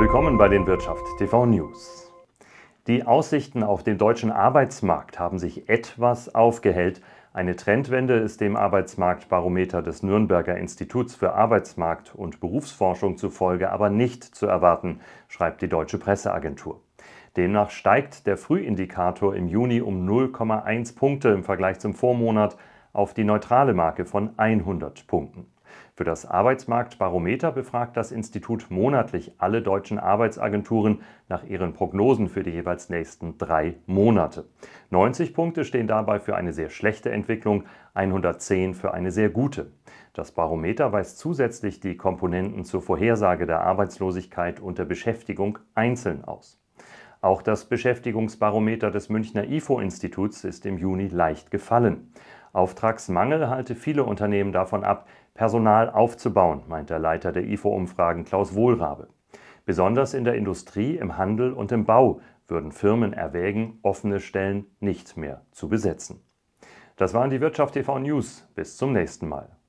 Willkommen bei den Wirtschaft TV News. Die Aussichten auf den deutschen Arbeitsmarkt haben sich etwas aufgehellt. Eine Trendwende ist dem Arbeitsmarktbarometer des Nürnberger Instituts für Arbeitsmarkt und Berufsforschung zufolge aber nicht zu erwarten, schreibt die deutsche Presseagentur. Demnach steigt der Frühindikator im Juni um 0,1 Punkte im Vergleich zum Vormonat auf die neutrale Marke von 100 Punkten. Für das Arbeitsmarktbarometer befragt das Institut monatlich alle deutschen Arbeitsagenturen nach ihren Prognosen für die jeweils nächsten drei Monate. 90 Punkte stehen dabei für eine sehr schlechte Entwicklung, 110 für eine sehr gute. Das Barometer weist zusätzlich die Komponenten zur Vorhersage der Arbeitslosigkeit und der Beschäftigung einzeln aus. Auch das Beschäftigungsbarometer des Münchner IFO-Instituts ist im Juni leicht gefallen. Auftragsmangel halte viele Unternehmen davon ab, Personal aufzubauen, meint der Leiter der IFO-Umfragen Klaus Wohlrabe. Besonders in der Industrie, im Handel und im Bau würden Firmen erwägen, offene Stellen nicht mehr zu besetzen. Das waren die Wirtschaft TV News. Bis zum nächsten Mal.